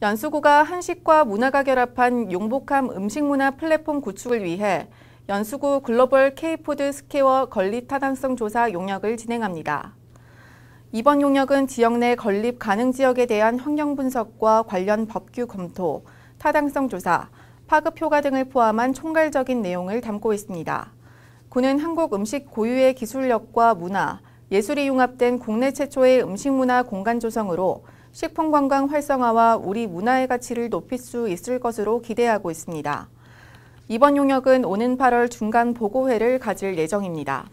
연수구가 한식과 문화가 결합한 용복함 음식문화 플랫폼 구축을 위해 연수구 글로벌 K푸드 스퀘어 건립 타당성 조사 용역을 진행합니다. 이번 용역은 지역 내 건립 가능 지역에 대한 환경 분석과 관련 법규 검토, 타당성 조사, 파급 효과 등을 포함한 총괄적인 내용을 담고 있습니다. 군은 한국 음식 고유의 기술력과 문화, 예술이 융합된 국내 최초의 음식문화 공간 조성으로 식품관광 활성화와 우리 문화의 가치를 높일 수 있을 것으로 기대하고 있습니다. 이번 용역은 오는 8월 중간 보고회를 가질 예정입니다.